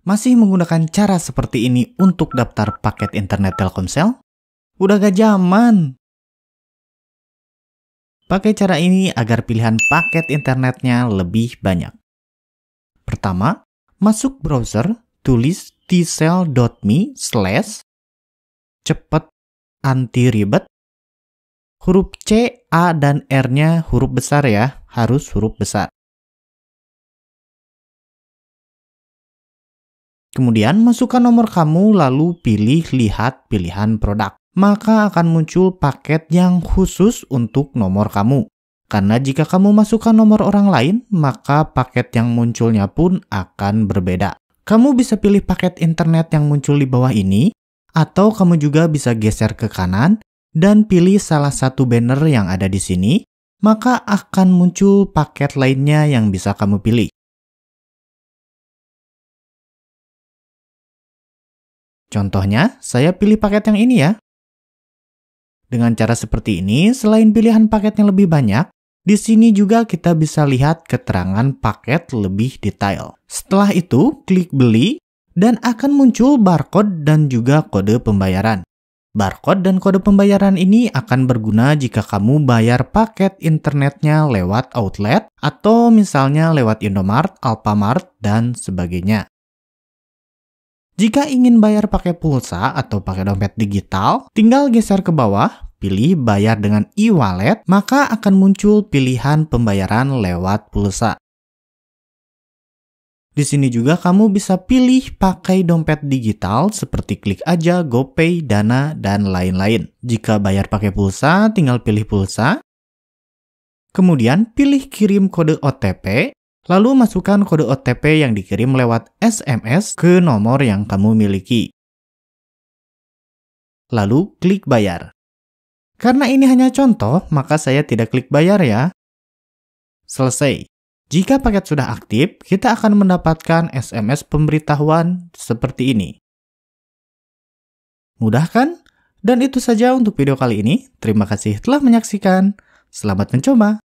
Masih menggunakan cara seperti ini untuk daftar paket internet Telkomsel? Udah gak zaman. Pakai cara ini agar pilihan paket internetnya lebih banyak. Pertama, masuk browser, tulis tsel.me slash cepet anti ribet. Huruf C, A, dan R-nya huruf besar ya, harus huruf besar. Kemudian masukkan nomor kamu lalu pilih lihat pilihan produk. Maka akan muncul paket yang khusus untuk nomor kamu. Karena jika kamu masukkan nomor orang lain, maka paket yang munculnya pun akan berbeda. Kamu bisa pilih paket internet yang muncul di bawah ini, atau kamu juga bisa geser ke kanan dan pilih salah satu banner yang ada di sini, maka akan muncul paket lainnya yang bisa kamu pilih. Contohnya, saya pilih paket yang ini ya. Dengan cara seperti ini, selain pilihan paket yang lebih banyak, di sini juga kita bisa lihat keterangan paket lebih detail. Setelah itu, klik beli dan akan muncul barcode dan juga kode pembayaran. Barcode dan kode pembayaran ini akan berguna jika kamu bayar paket internetnya lewat outlet atau misalnya lewat Indomart, Alfamart, dan sebagainya. Jika ingin bayar pakai pulsa atau pakai dompet digital, tinggal geser ke bawah, pilih bayar dengan e-wallet, maka akan muncul pilihan pembayaran lewat pulsa. Di sini juga kamu bisa pilih pakai dompet digital seperti klik aja, GoPay, Dana, dan lain-lain. Jika bayar pakai pulsa, tinggal pilih pulsa. Kemudian pilih kirim kode OTP Lalu masukkan kode OTP yang dikirim lewat SMS ke nomor yang kamu miliki. Lalu klik bayar. Karena ini hanya contoh, maka saya tidak klik bayar ya. Selesai. Jika paket sudah aktif, kita akan mendapatkan SMS pemberitahuan seperti ini. Mudah kan? Dan itu saja untuk video kali ini. Terima kasih telah menyaksikan. Selamat mencoba!